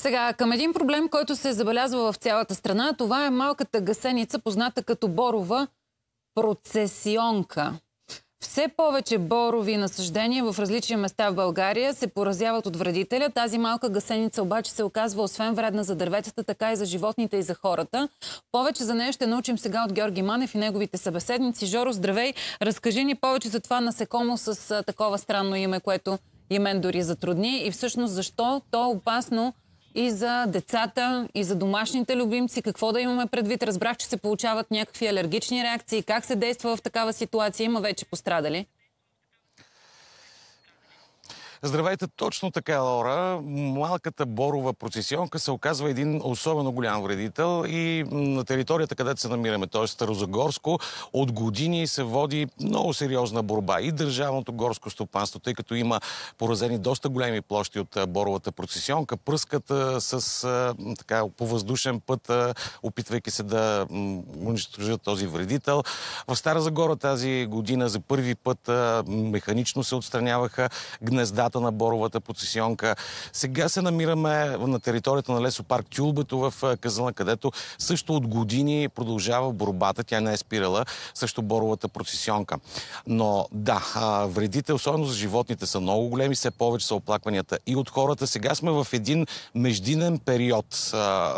Сега, към един проблем, който се забелязва в цялата страна, това е малката гасеница, позната като борова процесионка. Все повече борови насъждения в различни места в България се поразяват от вредителя. Тази малка гасеница обаче се оказва освен вредна за дърветата, така и за животните и за хората. Повече за нея ще научим сега от Георги Манев и неговите събеседници. Жоро, здравей! Разкажи ни повече за това насекомо с такова странно име, което и мен дори затрудни. И всъщност защо то е опасно и за децата, и за домашните любимци. Какво да имаме предвид? Разбрах, че се получават някакви алергични реакции. Как се действа в такава ситуация? Има вече пострадали. Здравейте, точно така, е, Лора. Малката борова процесионка се оказва един особено голям вредител и на територията, където се намираме, т.е. Старозагорско, от години се води много сериозна борба и държавното горско стопанство, тъй като има поразени доста големи площи от боровата процесионка, Пръската с така, по въздушен път, опитвайки се да унищожат този вредител. В Стара Загора тази година за първи път механично се отстраняваха гнезда вратата на Боровата подсесионка. Сега се намираме на територията на лесопарк Тюлбето в Казана, където също от години продължава борбата. Тя не е спирала срещу Боровата процесионка. Но да, вредите, особено за животните, са много големи, все повече са оплакванията и от хората. Сега сме в един междинен период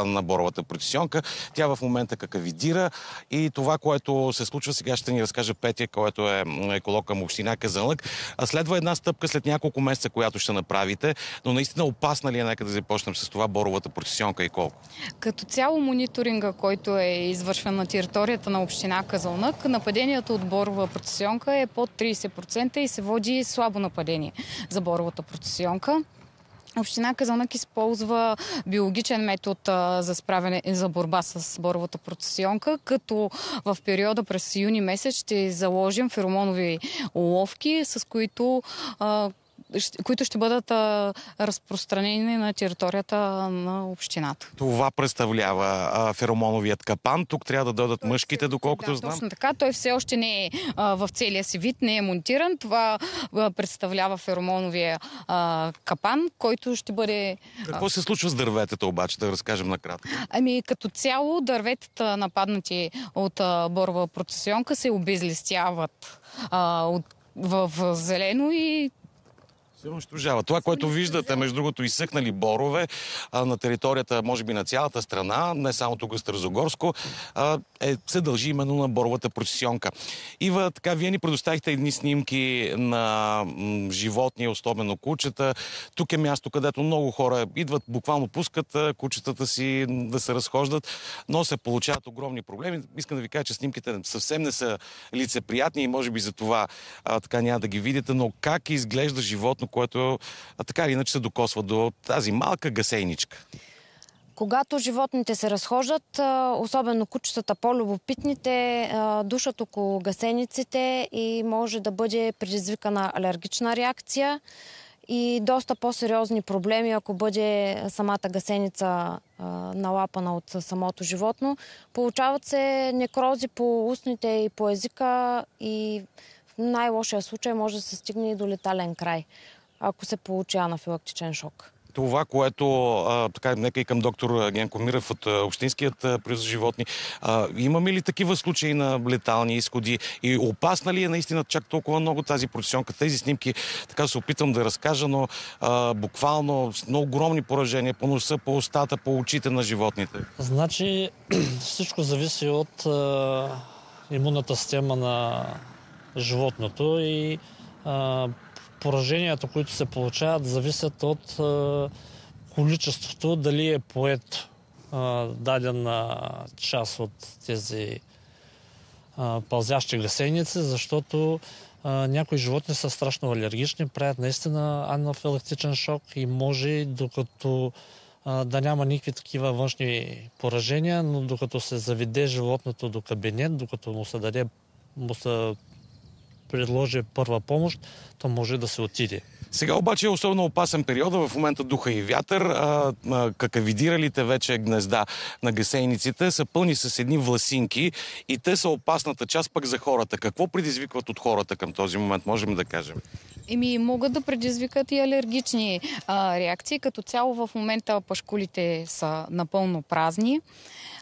на Боровата процесионка. Тя в момента какавидира и това, което се случва сега, ще ни разкаже Петя, който е еколог към община Казанлък. Следва една стъпка след няколко месеца месеца, която ще направите, но наистина опасна ли е нека да започнем с това боровата процесионка и колко? Като цяло мониторинга, който е извършван на територията на община Казълнък, нападението от борова процесионка е под 30% и се води слабо нападение за боровата процесионка. Община Казанък използва биологичен метод а, за справяне за борба с боровата процесионка, като в периода през юни месец ще заложим феромонови уловки, с които а, които ще бъдат а, разпространени на територията на общината. Това представлява а, феромоновият капан. Тук трябва да дойдат мъжките, доколкото да, знам. Точно така. Той все още не е а, в целия си вид, не е монтиран. Това а, представлява феромоновия а, капан, който ще бъде... Какво се случва с дърветата обаче, да разкажем накратко? Ами като цяло дърветата, нападнати от а, борва процесионка, се обезлистяват а, от в зелено и се унищожава. Това, което виждате, между другото, изсъхнали борове а, на територията, може би на цялата страна, не само тук в Стързогорско, а, е, се дължи именно на боровата процесионка. Ива, така, вие ни предоставихте едни снимки на м, животни, особено кучета. Тук е място, където много хора идват, буквално пускат кучетата си да се разхождат, но се получават огромни проблеми. Искам да ви кажа, че снимките съвсем не са лицеприятни и може би за това а, така няма да ги видите, но как изглежда животно, което а така или иначе се докосва до тази малка гасейничка. Когато животните се разхождат, особено кучетата по-любопитните, душат около гасениците и може да бъде предизвикана алергична реакция и доста по-сериозни проблеми, ако бъде самата гасеница налапана от самото животно. Получават се некрози по устните и по езика и в най-лошия случай може да се стигне и до летален край ако се получи анафилактичен шок. Това, което, а, така, нека и към доктор Генко Миров от Общинският приз за животни, а, имаме ли такива случаи на летални изходи и опасна ли е наистина чак толкова много тази процесионка? Тези снимки, така се опитвам да разкажа, но а, буквално с много огромни поражения по носа, по устата, по очите на животните. Значи всичко зависи от а, имунната система на животното и а, пораженията, които се получават, зависят от количеството, дали е поет дадена част от тези пълзящи гасеници, защото някои животни са страшно алергични, правят наистина анафилактичен шок и може докато да няма никакви такива външни поражения, но докато се заведе животното до кабинет, докато му се даде му се предложи първа помощ, то може да се отиде. Сега обаче е особено опасен период, В момента духа и вятър. А, а, какавидиралите вече гнезда на гасейниците са пълни с едни власинки и те са опасната част пък за хората. Какво предизвикват от хората към този момент, можем да кажем? Еми, могат да предизвикат и алергични а, реакции. Като цяло в момента пашкулите са напълно празни,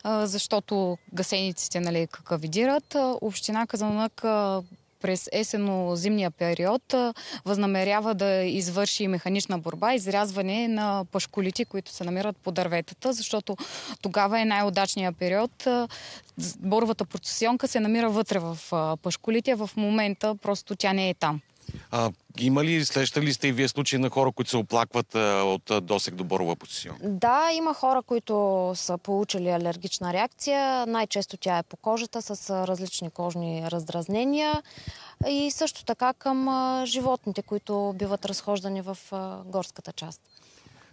а, защото гасениците нали, какавидират. Община Казанък през есено-зимния период възнамерява да извърши механична борба, изрязване на пашколите, които се намират по дърветата, защото тогава е най-удачният период. Борвата процесионка се намира вътре в пашколите, в момента просто тя не е там. А има ли, срещали ли сте и вие случаи на хора, които се оплакват от досек до борова позиция? Да, има хора, които са получили алергична реакция. Най-често тя е по кожата с различни кожни раздразнения и също така към животните, които биват разхождани в горската част.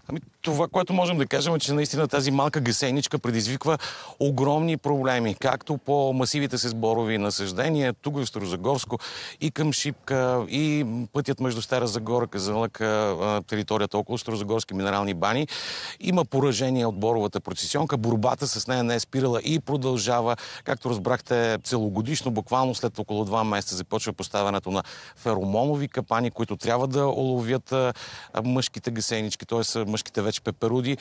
Ами, това, което можем да кажем е, че наистина тази малка гасеничка предизвиква огромни проблеми, както по масивите се сборови насъждения, тук в Старозагорско и към Шипка, и пътят между Стара Загора, Казанлъка, територията около Старозагорски минерални бани. Има поражение от боровата процесионка, борбата с нея не е спирала и продължава. Както разбрахте, целогодишно, буквално след около два месеца започва поставянето на феромонови капани, които трябва да оловят мъжките гасенички, т.е мъжките вече пеперуди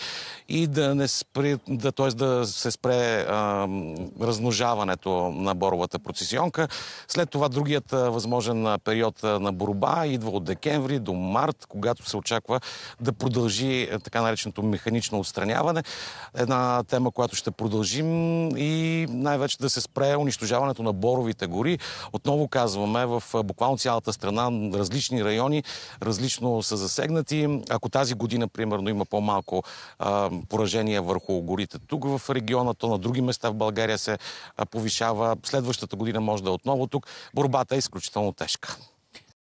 и да не спри, да, т.е. да се спре а, размножаването на боровата процесионка. След това другият възможен период на борба идва от декември до март, когато се очаква да продължи така нареченото механично отстраняване. Една тема, която ще продължим и най-вече да се спре унищожаването на боровите гори. Отново казваме, в буквално цялата страна различни райони различно са засегнати. Ако тази година, примерно, примерно има по-малко поражения върху горите тук в региона, то на други места в България се повишава. Следващата година може да е отново тук. Борбата е изключително тежка.